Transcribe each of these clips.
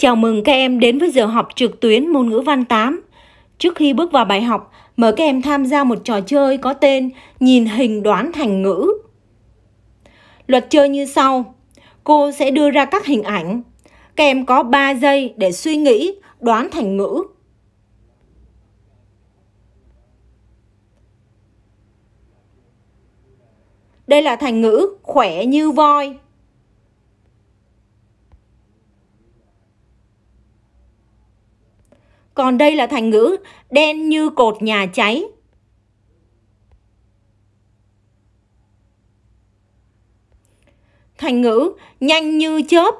Chào mừng các em đến với giờ học trực tuyến môn ngữ văn 8. Trước khi bước vào bài học, mời các em tham gia một trò chơi có tên Nhìn hình đoán thành ngữ. Luật chơi như sau. Cô sẽ đưa ra các hình ảnh. Các em có 3 giây để suy nghĩ, đoán thành ngữ. Đây là thành ngữ khỏe như voi. Còn đây là thành ngữ đen như cột nhà cháy. Thành ngữ nhanh như chớp.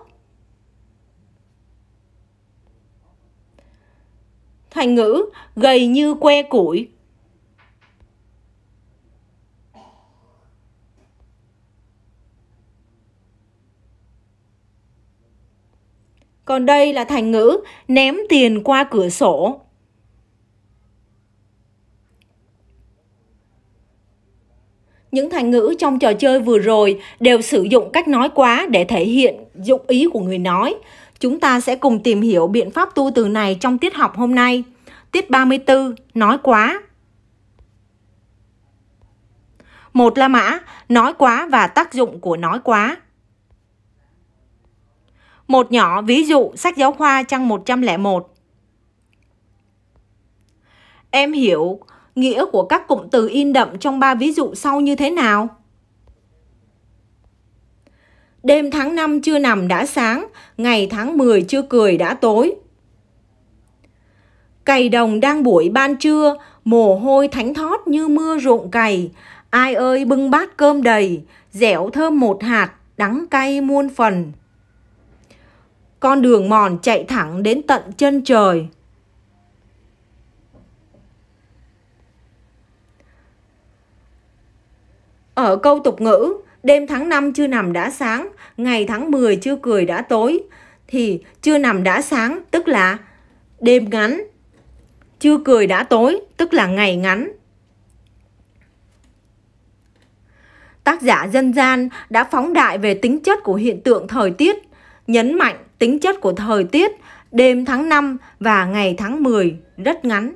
Thành ngữ gầy như que củi. Còn đây là thành ngữ ném tiền qua cửa sổ. Những thành ngữ trong trò chơi vừa rồi đều sử dụng cách nói quá để thể hiện dụng ý của người nói. Chúng ta sẽ cùng tìm hiểu biện pháp tu từ này trong tiết học hôm nay. Tiết 34, nói quá. Một là mã, nói quá và tác dụng của nói quá. Một nhỏ, ví dụ sách giáo khoa trang 101. Em hiểu nghĩa của các cụm từ in đậm trong ba ví dụ sau như thế nào? Đêm tháng 5 chưa nằm đã sáng, ngày tháng 10 chưa cười đã tối. Cày đồng đang buổi ban trưa, mồ hôi thánh thót như mưa ruộng cày. Ai ơi bưng bát cơm đầy, dẻo thơm một hạt, đắng cay muôn phần con đường mòn chạy thẳng đến tận chân trời. Ở câu tục ngữ, đêm tháng 5 chưa nằm đã sáng, ngày tháng 10 chưa cười đã tối, thì chưa nằm đã sáng tức là đêm ngắn, chưa cười đã tối tức là ngày ngắn. Tác giả dân gian đã phóng đại về tính chất của hiện tượng thời tiết, nhấn mạnh tính chất của thời tiết đêm tháng 5 và ngày tháng 10 rất ngắn.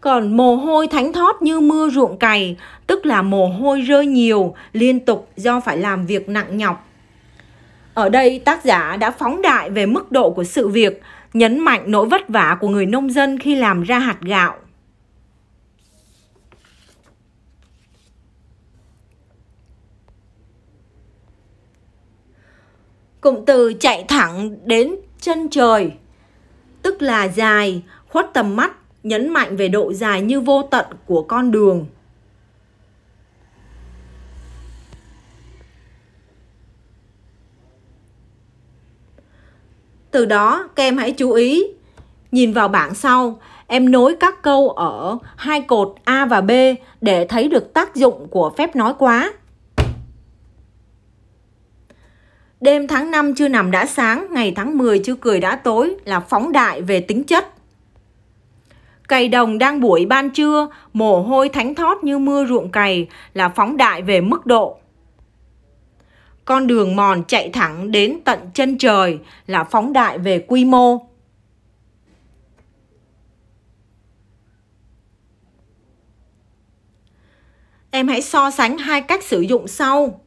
Còn mồ hôi thánh thót như mưa ruộng cày, tức là mồ hôi rơi nhiều, liên tục do phải làm việc nặng nhọc. Ở đây tác giả đã phóng đại về mức độ của sự việc, nhấn mạnh nỗi vất vả của người nông dân khi làm ra hạt gạo. Cụm từ chạy thẳng đến chân trời, tức là dài, khuất tầm mắt, nhấn mạnh về độ dài như vô tận của con đường. Từ đó, các em hãy chú ý. Nhìn vào bảng sau, em nối các câu ở hai cột A và B để thấy được tác dụng của phép nói quá. Đêm tháng 5 chưa nằm đã sáng, ngày tháng 10 chưa cười đã tối là phóng đại về tính chất. Cày đồng đang buổi ban trưa, mồ hôi thánh thót như mưa ruộng cày là phóng đại về mức độ. Con đường mòn chạy thẳng đến tận chân trời là phóng đại về quy mô. Em hãy so sánh hai cách sử dụng sau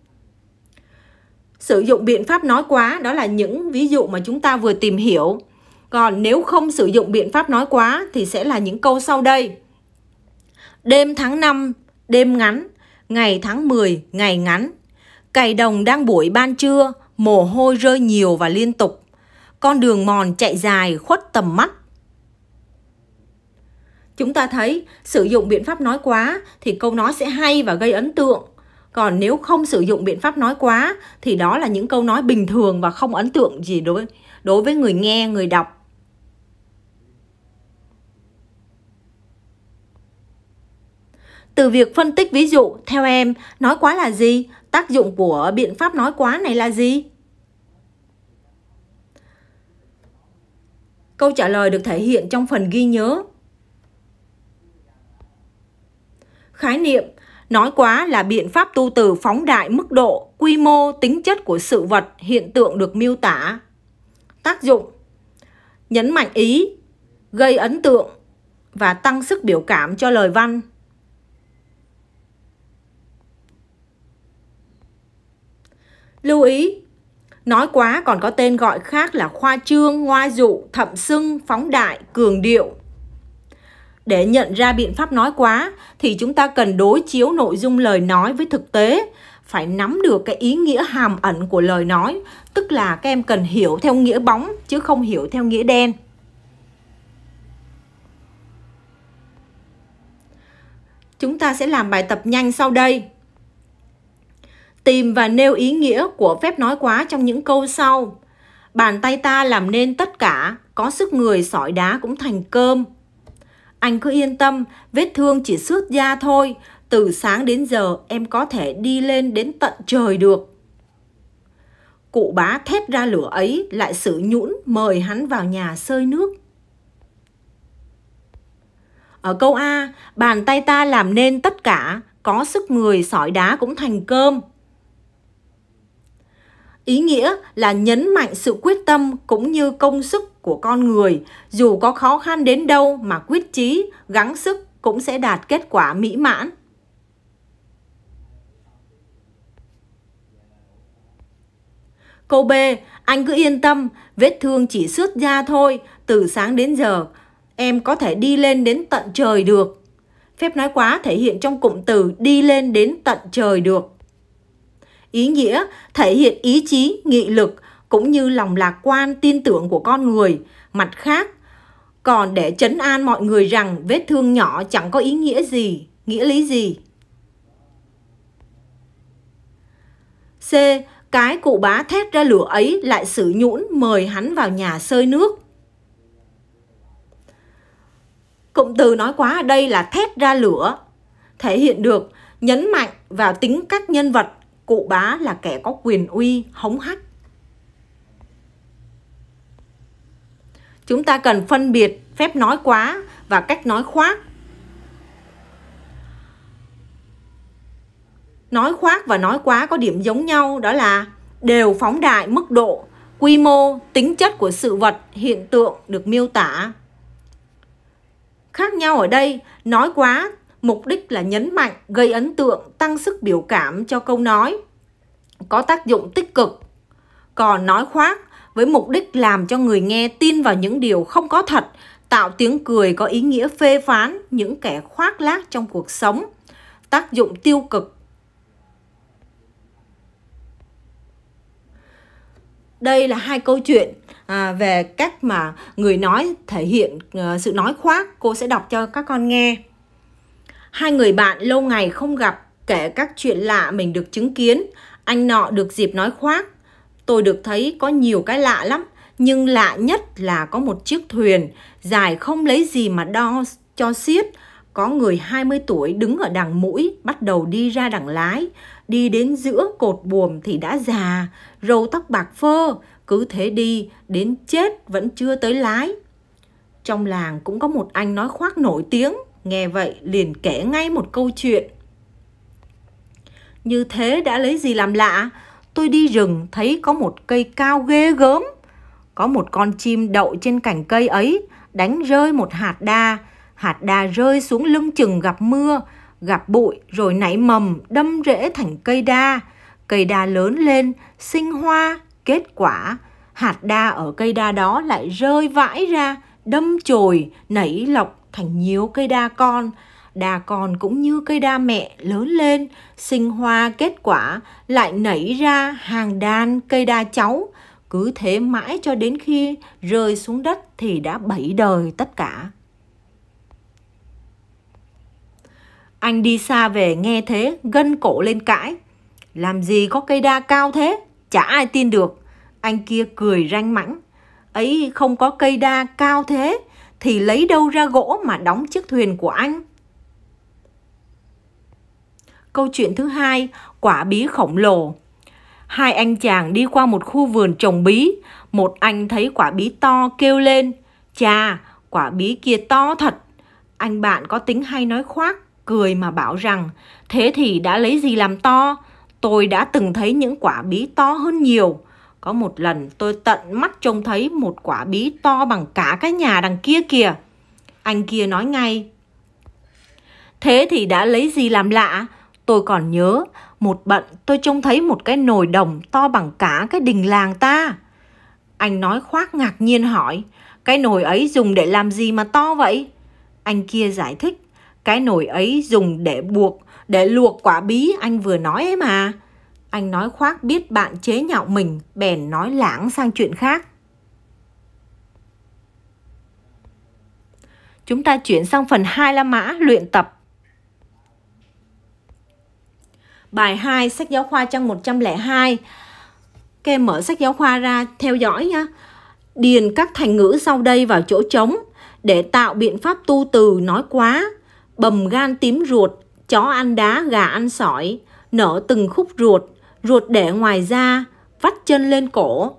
sử dụng biện pháp nói quá đó là những ví dụ mà chúng ta vừa tìm hiểu còn nếu không sử dụng biện pháp nói quá thì sẽ là những câu sau đây đêm tháng 5 đêm ngắn ngày tháng 10 ngày ngắn cày đồng đang buổi ban trưa mồ hôi rơi nhiều và liên tục con đường mòn chạy dài khuất tầm mắt chúng ta thấy sử dụng biện pháp nói quá thì câu nói sẽ hay và gây ấn tượng còn nếu không sử dụng biện pháp nói quá thì đó là những câu nói bình thường và không ấn tượng gì đối đối với người nghe người đọc từ việc phân tích ví dụ theo em nói quá là gì tác dụng của biện pháp nói quá này là gì câu trả lời được thể hiện trong phần ghi nhớ khái niệm Nói quá là biện pháp tu từ phóng đại mức độ, quy mô, tính chất của sự vật, hiện tượng được miêu tả. Tác dụng Nhấn mạnh ý, gây ấn tượng và tăng sức biểu cảm cho lời văn. Lưu ý, nói quá còn có tên gọi khác là khoa trương, ngoa dụ, thậm xưng, phóng đại, cường điệu, để nhận ra biện pháp nói quá thì chúng ta cần đối chiếu nội dung lời nói với thực tế, phải nắm được cái ý nghĩa hàm ẩn của lời nói, tức là các em cần hiểu theo nghĩa bóng chứ không hiểu theo nghĩa đen. Chúng ta sẽ làm bài tập nhanh sau đây. Tìm và nêu ý nghĩa của phép nói quá trong những câu sau. Bàn tay ta làm nên tất cả, có sức người sỏi đá cũng thành cơm, anh cứ yên tâm, vết thương chỉ xước da thôi. Từ sáng đến giờ em có thể đi lên đến tận trời được. Cụ bá thét ra lửa ấy lại sự nhũn mời hắn vào nhà sơi nước. Ở câu A, bàn tay ta làm nên tất cả, có sức người sỏi đá cũng thành cơm. Ý nghĩa là nhấn mạnh sự quyết tâm cũng như công sức của con người, dù có khó khăn đến đâu mà quyết chí, gắng sức cũng sẽ đạt kết quả mỹ mãn. Câu B, anh cứ yên tâm, vết thương chỉ sướt da thôi, từ sáng đến giờ, em có thể đi lên đến tận trời được. Phép nói quá thể hiện trong cụm từ đi lên đến tận trời được. Ý nghĩa thể hiện ý chí, nghị lực, cũng như lòng lạc quan tin tưởng của con người mặt khác còn để chấn an mọi người rằng vết thương nhỏ chẳng có ý nghĩa gì nghĩa lý gì c cái cụ bá thét ra lửa ấy lại sử nhũn mời hắn vào nhà sơi nước cụm từ nói quá ở đây là thét ra lửa thể hiện được nhấn mạnh vào tính cách nhân vật cụ bá là kẻ có quyền uy hống hách Chúng ta cần phân biệt phép nói quá và cách nói khoác. Nói khoác và nói quá có điểm giống nhau đó là đều phóng đại mức độ, quy mô, tính chất của sự vật, hiện tượng được miêu tả. Khác nhau ở đây, nói quá mục đích là nhấn mạnh, gây ấn tượng, tăng sức biểu cảm cho câu nói, có tác dụng tích cực. Còn nói khoác với mục đích làm cho người nghe tin vào những điều không có thật, tạo tiếng cười có ý nghĩa phê phán những kẻ khoác lác trong cuộc sống, tác dụng tiêu cực. Đây là hai câu chuyện à, về cách mà người nói thể hiện à, sự nói khoác, cô sẽ đọc cho các con nghe. Hai người bạn lâu ngày không gặp kể các chuyện lạ mình được chứng kiến, anh nọ được dịp nói khoác, tôi được thấy có nhiều cái lạ lắm nhưng lạ nhất là có một chiếc thuyền dài không lấy gì mà đo cho xiết có người 20 tuổi đứng ở đằng mũi bắt đầu đi ra đằng lái đi đến giữa cột buồm thì đã già râu tóc bạc phơ cứ thế đi đến chết vẫn chưa tới lái trong làng cũng có một anh nói khoác nổi tiếng nghe vậy liền kể ngay một câu chuyện như thế đã lấy gì làm lạ tôi đi rừng thấy có một cây cao ghê gớm. Có một con chim đậu trên cành cây ấy, đánh rơi một hạt đa. Hạt đa rơi xuống lưng chừng gặp mưa, gặp bụi rồi nảy mầm đâm rễ thành cây đa. Cây đa lớn lên, sinh hoa, kết quả. Hạt đa ở cây đa đó lại rơi vãi ra, đâm chồi, nảy lọc thành nhiều cây đa con đà con cũng như cây đa mẹ lớn lên, sinh hoa kết quả, lại nảy ra hàng đàn cây đa cháu. Cứ thế mãi cho đến khi rơi xuống đất thì đã bảy đời tất cả. Anh đi xa về nghe thế, gân cổ lên cãi. Làm gì có cây đa cao thế, chả ai tin được. Anh kia cười ranh mãnh. Ấy không có cây đa cao thế, thì lấy đâu ra gỗ mà đóng chiếc thuyền của anh Câu chuyện thứ hai, quả bí khổng lồ. Hai anh chàng đi qua một khu vườn trồng bí, một anh thấy quả bí to kêu lên, cha quả bí kia to thật." Anh bạn có tính hay nói khoác, cười mà bảo rằng, "Thế thì đã lấy gì làm to? Tôi đã từng thấy những quả bí to hơn nhiều." Có một lần tôi tận mắt trông thấy một quả bí to bằng cả cái nhà đằng kia kìa. Anh kia nói ngay. Thế thì đã lấy gì làm lạ? Tôi còn nhớ, một bận tôi trông thấy một cái nồi đồng to bằng cả cái đình làng ta. Anh nói khoác ngạc nhiên hỏi, cái nồi ấy dùng để làm gì mà to vậy? Anh kia giải thích, cái nồi ấy dùng để buộc, để luộc quả bí anh vừa nói ấy mà. Anh nói khoác biết bạn chế nhạo mình, bèn nói lãng sang chuyện khác. Chúng ta chuyển sang phần 2 La Mã luyện tập bài 2 sách giáo khoa trang 102. Các em mở sách giáo khoa ra theo dõi nha. Điền các thành ngữ sau đây vào chỗ trống để tạo biện pháp tu từ nói quá. Bầm gan tím ruột, chó ăn đá, gà ăn sỏi, nở từng khúc ruột, ruột để ngoài da, vắt chân lên cổ.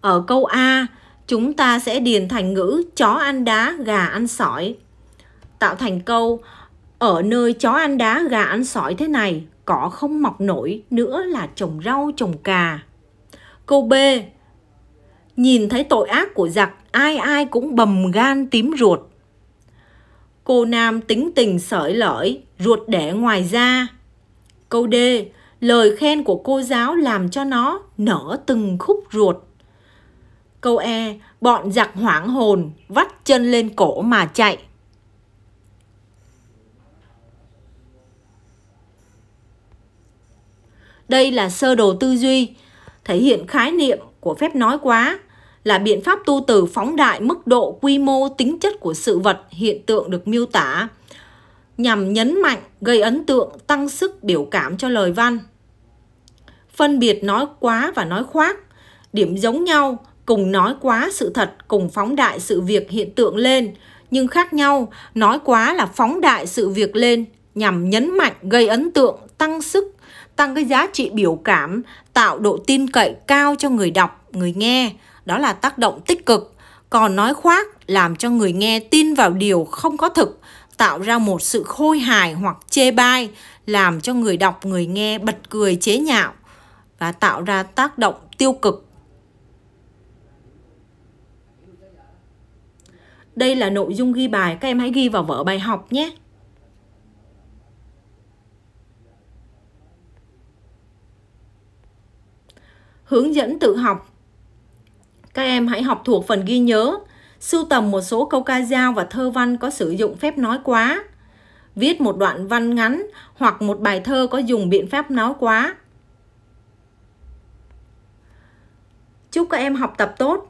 Ở câu A, chúng ta sẽ điền thành ngữ chó ăn đá, gà ăn sỏi. Tạo thành câu ở nơi chó ăn đá gà ăn sỏi thế này, cỏ không mọc nổi nữa là trồng rau trồng cà. Câu B. Nhìn thấy tội ác của giặc, ai ai cũng bầm gan tím ruột. Cô Nam tính tình sởi lởi, ruột đẻ ngoài da. Câu D. Lời khen của cô giáo làm cho nó nở từng khúc ruột. Câu E. Bọn giặc hoảng hồn, vắt chân lên cổ mà chạy. Đây là sơ đồ tư duy, thể hiện khái niệm của phép nói quá, là biện pháp tu từ phóng đại mức độ quy mô tính chất của sự vật hiện tượng được miêu tả nhằm nhấn mạnh gây ấn tượng tăng sức biểu cảm cho lời văn phân biệt nói quá và nói khoác điểm giống nhau cùng nói quá sự thật cùng phóng đại sự việc hiện tượng lên nhưng khác nhau nói quá là phóng đại sự việc lên nhằm nhấn mạnh gây ấn tượng tăng sức tăng cái giá trị biểu cảm, tạo độ tin cậy cao cho người đọc, người nghe, đó là tác động tích cực. Còn nói khoác làm cho người nghe tin vào điều không có thực, tạo ra một sự khôi hài hoặc chê bai, làm cho người đọc, người nghe bật cười chế nhạo và tạo ra tác động tiêu cực. Đây là nội dung ghi bài, các em hãy ghi vào vở bài học nhé. hướng dẫn tự học. Các em hãy học thuộc phần ghi nhớ, sưu tầm một số câu ca dao và thơ văn có sử dụng phép nói quá, viết một đoạn văn ngắn hoặc một bài thơ có dùng biện pháp nói quá. Chúc các em học tập tốt!